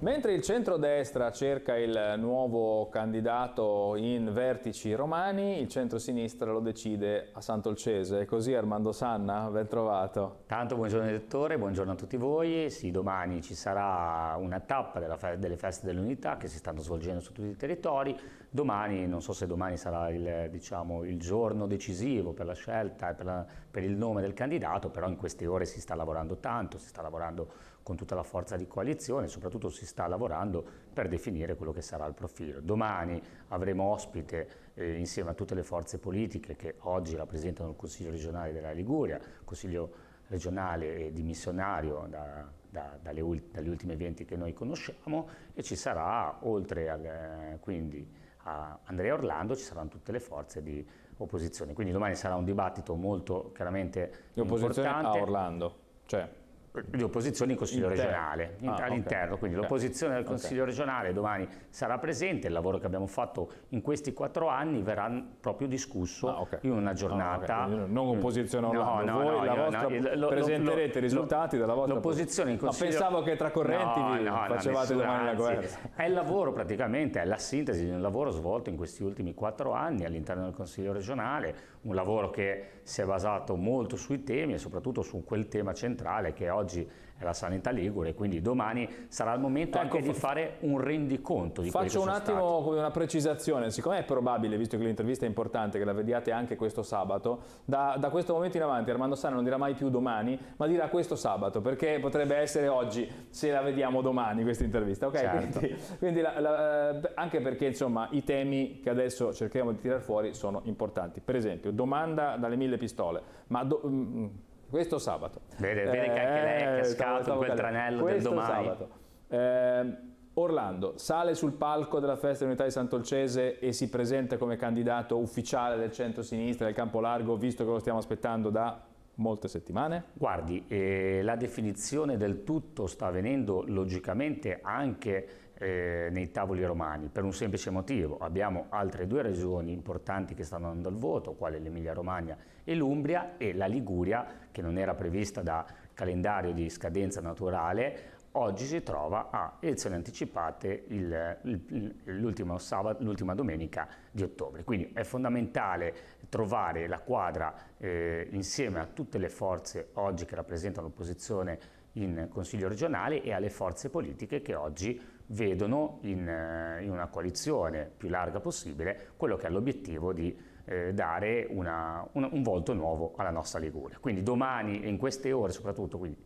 Mentre il centrodestra cerca il nuovo candidato in vertici romani, il centrosinistra lo decide a Sant'Olcese. È così Armando Sanna? Ben trovato. Tanto buongiorno direttore, buongiorno a tutti voi. Sì, domani ci sarà una tappa fe delle feste dell'unità che si stanno svolgendo su tutti i territori. Domani, non so se domani sarà il, diciamo, il giorno decisivo per la scelta e per, la, per il nome del candidato, però in queste ore si sta lavorando tanto, si sta lavorando con tutta la forza di coalizione, soprattutto si sta lavorando per definire quello che sarà il profilo. Domani avremo ospite eh, insieme a tutte le forze politiche che oggi rappresentano il Consiglio regionale della Liguria, Consiglio regionale e dimissionario da, da, dalle, ultime 20 che noi conosciamo e ci sarà oltre al, eh, quindi a Andrea Orlando ci saranno tutte le forze di opposizione. Quindi domani sarà un dibattito molto chiaramente di opposizione importante. a Orlando. Cioè di opposizione in Consiglio Interno. regionale, ah, all'interno, okay. quindi okay. l'opposizione del Consiglio okay. regionale domani sarà presente, il lavoro che abbiamo fatto in questi quattro anni verrà proprio discusso ah, in una giornata. Ah, non opposizione online, no, no, voi no, vostra, lo, presenterete i risultati lo, della vostra l'opposizione in Consiglio... Ma pensavo che tra correnti vi facevate nessuna, domani la guerra. è il lavoro praticamente, è la sintesi di un lavoro svolto in questi ultimi quattro anni all'interno del Consiglio regionale, un lavoro che si è basato molto sui temi e soprattutto su quel tema centrale che oggi oggi è la sanità ligure, quindi domani sarà il momento ecco, anche di fare un rendiconto di Faccio un attimo stati. una precisazione, siccome è probabile, visto che l'intervista è importante, che la vediate anche questo sabato, da, da questo momento in avanti Armando Sana non dirà mai più domani, ma dirà questo sabato, perché potrebbe essere oggi, se la vediamo domani questa intervista, ok? Certo. Quindi, quindi la, la, eh, anche perché insomma i temi che adesso cerchiamo di tirar fuori sono importanti. Per esempio, domanda dalle mille pistole, ma... Do, mh, mm, mm, questo sabato. Vede, vede eh, che anche lei è eh, cascato in quel tranello del domani. Sabato. Eh, Orlando sale sul palco della Festa dell'Unità di Sant'Olcese e si presenta come candidato ufficiale del centro-sinistra del campo largo, visto che lo stiamo aspettando da molte settimane? Guardi, eh, la definizione del tutto sta avvenendo logicamente anche eh, nei tavoli romani, per un semplice motivo. Abbiamo altre due regioni importanti che stanno andando al voto, quali l'Emilia Romagna e l'Umbria e la Liguria, che non era prevista da calendario di scadenza naturale, oggi si trova a elezioni anticipate l'ultima, domenica di ottobre. Quindi è fondamentale trovare la quadra eh, insieme a tutte le forze oggi che rappresentano l'opposizione in Consiglio regionale e alle forze politiche che oggi vedono in, eh, in, una coalizione più larga possibile quello che è l'obiettivo di eh, dare una, una, un volto nuovo alla nostra Liguria. Quindi domani in queste ore soprattutto, quindi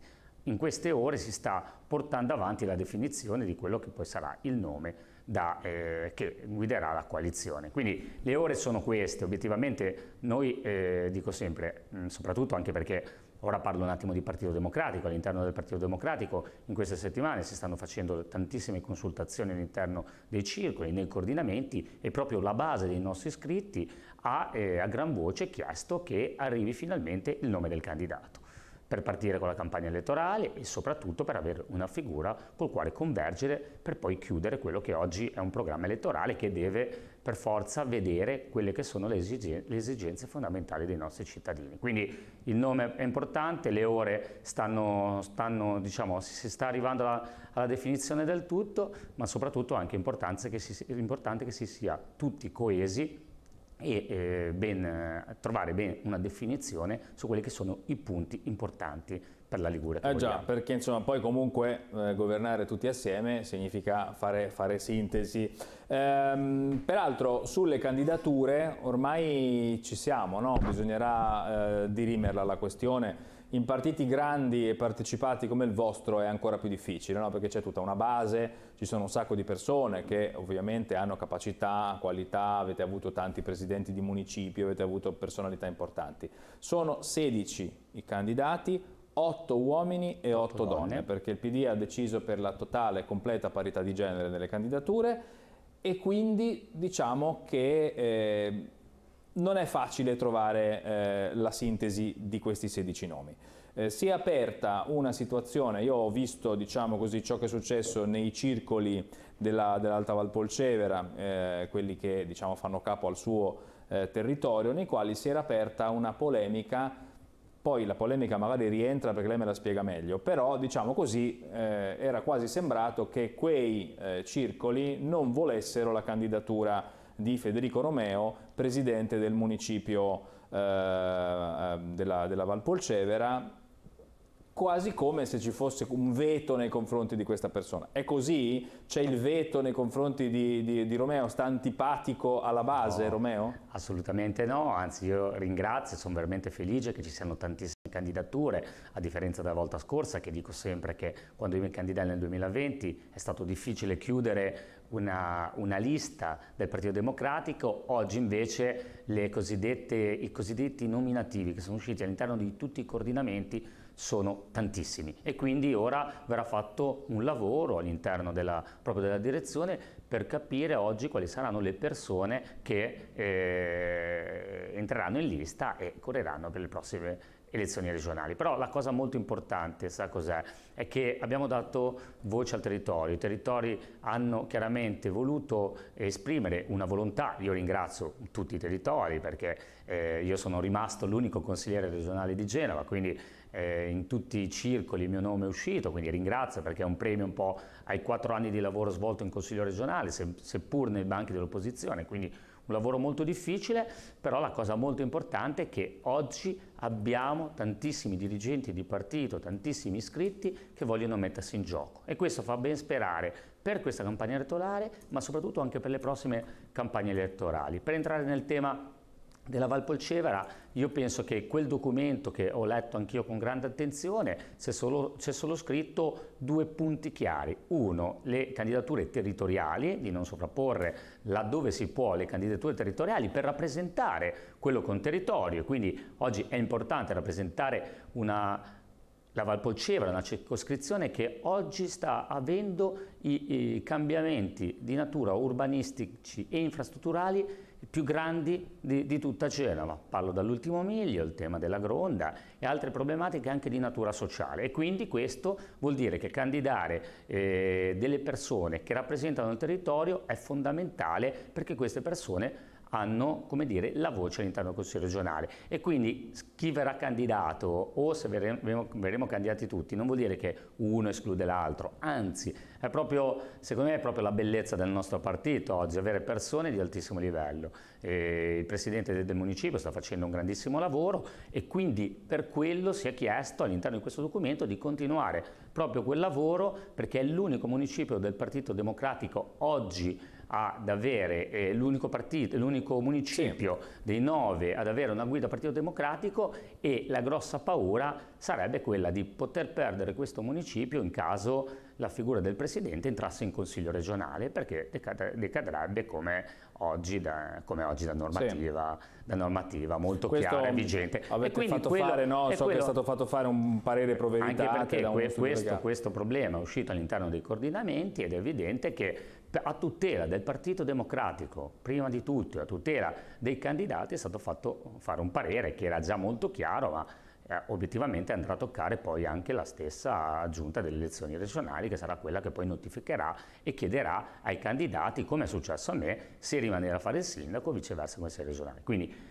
in queste ore si sta portando avanti la definizione di quello che poi sarà il nome da, eh, che guiderà la coalizione. Quindi le ore sono queste, obiettivamente noi eh, dico sempre, mm, soprattutto anche perché Ora parlo un attimo di Partito Democratico, all'interno del Partito Democratico in queste settimane si stanno facendo tantissime consultazioni all'interno dei circoli, nei coordinamenti e proprio la base dei nostri iscritti ha eh, a gran voce chiesto che arrivi finalmente il nome del candidato per partire con la campagna elettorale e soprattutto per avere una figura col quale convergere per poi chiudere quello che oggi è un programma elettorale che deve per forza vedere quelle che sono le, esigenze, le esigenze fondamentali dei nostri cittadini. Quindi il nome è importante, le ore stanno, stanno diciamo, si sta arrivando alla, alla, definizione del tutto, ma soprattutto è anche importante che si, importante che si sia tutti coesi e eh, ben, eh, trovare ben una definizione su quelli che sono i punti importanti per la Liguria. Eh già, vogliamo. perché insomma poi comunque eh, governare tutti assieme significa fare, fare sintesi. Ehm, peraltro sulle candidature ormai ci siamo, no? bisognerà eh, dirimerla la questione in partiti grandi e partecipati come il vostro è ancora più difficile, no? perché c'è tutta una base, ci sono un sacco di persone che ovviamente hanno capacità, qualità, avete avuto tanti presidenti di municipi, avete avuto personalità importanti. Sono 16 i candidati, 8 uomini e 8, 8 donne, donne, perché il PD ha deciso per la totale e completa parità di genere nelle candidature e quindi diciamo che... Eh, non è facile trovare eh, la sintesi di questi 16 nomi. Eh, si è aperta una situazione, io ho visto diciamo così, ciò che è successo nei circoli della, dell'Alta Val Polcevera, eh, quelli che diciamo, fanno capo al suo eh, territorio, nei quali si era aperta una polemica, poi la polemica magari rientra perché lei me la spiega meglio, però diciamo così eh, era quasi sembrato che quei eh, circoli non volessero la candidatura di Federico Romeo, presidente del municipio eh, ehm, della, della Valpolcevera, quasi come se ci fosse un veto nei confronti di questa persona. È così? C'è il veto nei confronti di, di, di, Romeo? Sta antipatico alla base no, Romeo? Assolutamente no, anzi io ringrazio, sono veramente felice che ci siano tantissime candidature, a differenza della volta scorsa che dico sempre che quando io mi candidai nel 2020 è stato difficile chiudere una, una lista del Partito Democratico, oggi invece i cosiddetti nominativi che sono usciti all'interno di tutti i coordinamenti sono tantissimi e quindi ora verrà fatto un lavoro all'interno della, proprio della direzione per capire oggi quali saranno le persone che eh, entreranno in lista e correranno per le prossime elezioni regionali. Però la cosa molto importante, sa cos'è? È che abbiamo dato voce al territorio, i territori hanno chiaramente voluto esprimere una volontà, io ringrazio tutti i territori perché eh, io sono rimasto l'unico consigliere regionale di Genova, quindi eh, in tutti i circoli il mio nome è uscito, quindi ringrazio perché è un premio un po' ai quattro anni di lavoro svolto in Consiglio regionale, se, seppur nei banchi dell'opposizione, quindi un lavoro molto difficile, però la cosa molto importante è che oggi abbiamo tantissimi dirigenti di partito, tantissimi iscritti che vogliono mettersi in gioco e questo fa ben sperare per questa campagna elettorale, ma soprattutto anche per le prossime campagne elettorali. Per entrare nel tema della Valpolcevera, io penso che quel documento che ho letto anch'io con grande attenzione, c'è solo, solo, scritto due punti chiari. Uno, le candidature territoriali, di non sovrapporre laddove si può le candidature territoriali per rappresentare quello con territorio. Quindi oggi è importante rappresentare una la Valpolcevera, una circoscrizione che oggi sta avendo i, i cambiamenti di natura urbanistici e infrastrutturali più grandi di, di tutta Genova. Parlo dall'ultimo miglio, il tema della gronda e altre problematiche anche di natura sociale. E quindi questo vuol dire che candidare eh, delle persone che rappresentano il territorio è fondamentale perché queste persone hanno dire, la voce all'interno del Consiglio regionale e quindi chi verrà candidato o se verremo, verremo candidati tutti non vuol dire che uno esclude l'altro, anzi è proprio, secondo me è proprio la bellezza del nostro partito oggi, avere persone di altissimo livello. E il Presidente del Municipio sta facendo un grandissimo lavoro e quindi per quello si è chiesto all'interno di questo documento di continuare proprio quel lavoro perché è l'unico municipio del Partito Democratico oggi ad avere eh, l'unico partito, l'unico municipio sì. dei nove ad avere una guida Partito Democratico e la grossa paura sarebbe quella di poter perdere questo municipio in caso la figura del Presidente entrasse in Consiglio regionale perché decadrebbe come oggi da, come oggi da, normativa, sì. da normativa, molto Questo chiara e vigente. Avete e fatto quello, fare, no? So quello, che è stato fatto fare un parere provveditante. Anche perché que questo, questo problema è uscito all'interno dei coordinamenti ed è evidente che a tutela del Partito Democratico, prima di tutto, a tutela dei candidati, è stato fatto fare un parere che era già molto chiaro, ma eh, obiettivamente andrà a toccare poi anche la stessa giunta delle elezioni regionali, che sarà quella che poi notificherà e chiederà ai candidati, come è successo a me, se rimanere a fare il sindaco o viceversa come se regionale. Quindi,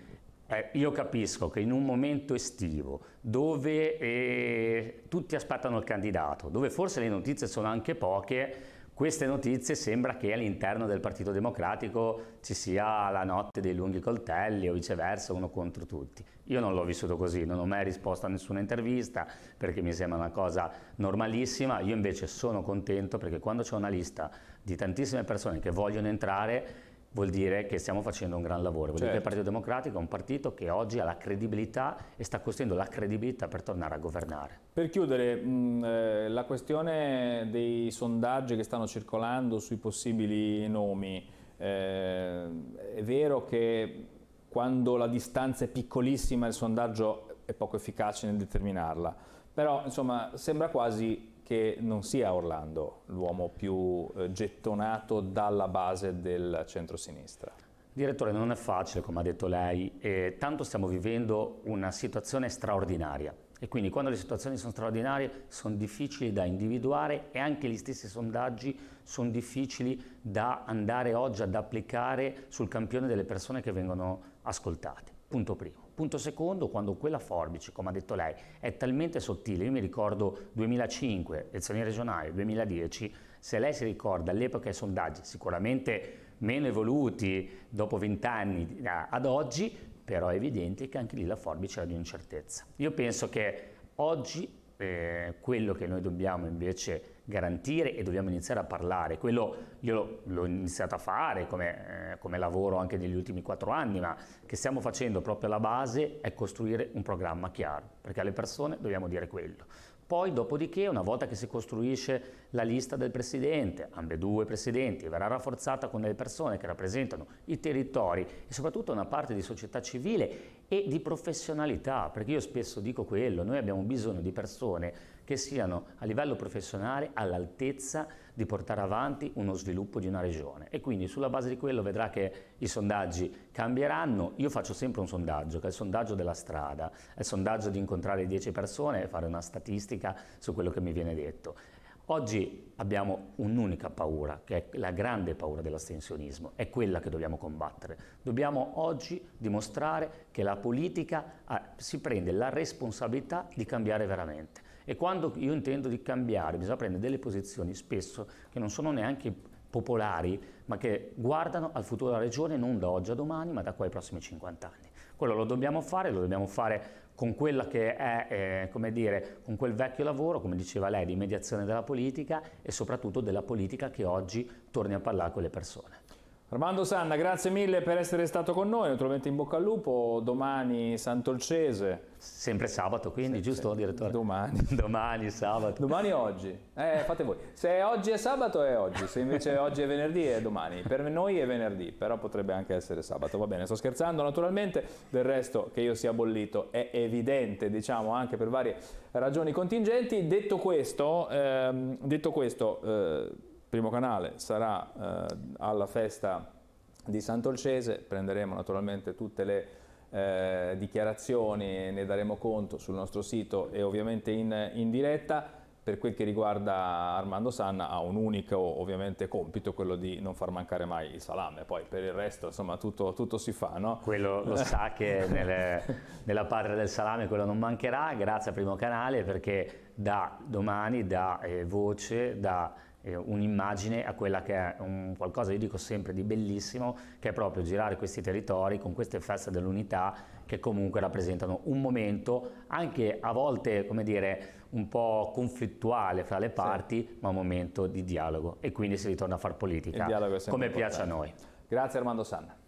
eh, io capisco che in un momento estivo dove eh, tutti aspettano il candidato, dove forse le notizie sono anche poche, queste notizie sembra che all'interno del Partito Democratico ci sia la notte dei lunghi coltelli o viceversa, uno contro tutti. Io non l'ho vissuto così, non ho mai risposto a nessuna intervista perché mi sembra una cosa normalissima, io invece sono contento perché quando c'è una lista di tantissime persone che vogliono entrare vuol dire che stiamo facendo un gran lavoro. Vuol certo. dire che il certo. Partito Democratico è un partito che oggi ha la credibilità e sta costruendo la credibilità per tornare a governare. Per chiudere, mh, eh, la questione dei sondaggi che stanno circolando sui possibili nomi. Eh, è vero che quando la distanza è piccolissima il sondaggio è poco efficace nel determinarla, però insomma sembra quasi che non sia Orlando l'uomo più eh, gettonato dalla base del centrosinistra? Direttore, non è facile, come ha detto lei, e tanto stiamo vivendo una situazione straordinaria e quindi quando le situazioni sono straordinarie sono difficili da individuare e anche gli stessi sondaggi sono difficili da andare oggi ad applicare sul campione delle persone che vengono ascoltate. Punto primo. Punto secondo, quando quella forbice, come ha detto lei, è talmente sottile, io mi ricordo 2005, elezioni regionali, 2010, se lei si ricorda all'epoca i sondaggi sicuramente meno evoluti dopo 20 anni eh, ad oggi, però è evidente che anche lì la forbice era di un'incertezza. Io penso che oggi eh, quello che noi dobbiamo invece garantire e dobbiamo iniziare a parlare. Quello io l'ho iniziato a fare come, eh, come lavoro anche negli ultimi quattro anni, ma che stiamo facendo proprio alla base è costruire un programma chiaro, perché alle persone dobbiamo dire quello. Poi, dopodiché, una volta che si costruisce la lista del presidente, ambedue presidenti, verrà rafforzata con delle persone che rappresentano i territori e soprattutto una parte di società civile e di professionalità, perché io spesso dico quello, noi abbiamo bisogno di persone che siano a livello professionale all'altezza di portare avanti uno sviluppo di una regione. E quindi sulla base di quello vedrà che i sondaggi cambieranno. Io faccio sempre un sondaggio, che è il sondaggio della strada, è il sondaggio di incontrare 10 persone e fare una statistica su quello che mi viene detto. Oggi abbiamo un'unica paura, che è la grande paura dell'astensionismo, è quella che dobbiamo combattere. Dobbiamo oggi dimostrare che la politica ah, si prende la responsabilità di cambiare veramente. E quando io intendo di cambiare, bisogna prendere delle posizioni spesso che non sono neanche popolari, ma che guardano al futuro della regione non da oggi a domani, ma da qua ai prossimi 50 anni. Quello lo dobbiamo fare, lo dobbiamo fare con quella che è, eh, come dire, con quel vecchio lavoro, come diceva lei, di mediazione della politica e soprattutto della politica che oggi torni a parlare con le persone. Armando Sanna, grazie mille per essere stato con noi, naturalmente in bocca al lupo, domani Sant'Olcese. Sempre sabato quindi, sempre, giusto direttore? Domani. domani sabato. Domani oggi, eh, fate voi. Se oggi è sabato è oggi, se invece oggi è venerdì è domani. Per noi è venerdì, però potrebbe anche essere sabato, va bene, sto scherzando naturalmente, del resto che io sia bollito è evidente, diciamo anche per varie ragioni contingenti. Detto questo, ehm, detto questo... Eh, primo canale sarà eh, alla festa di Sant'Olcese, prenderemo naturalmente tutte le eh, dichiarazioni, ne daremo conto sul nostro sito e ovviamente in, in diretta. Per quel che riguarda Armando Sanna ha un unico ovviamente compito, quello di non far mancare mai il salame, poi per il resto insomma tutto, tutto si fa. No? Quello lo sa che nelle, nella patria del salame quello non mancherà, grazie a Primo Canale perché da domani da eh, voce, da eh, un'immagine a quella che è un qualcosa, io dico sempre, di bellissimo, che è proprio girare questi territori con queste feste dell'unità che comunque rappresentano un momento, anche a volte, come dire, un po' conflittuale fra le parti, sì. ma un momento di dialogo e quindi si ritorna a far politica, come piace a noi. Grazie Armando Sanna.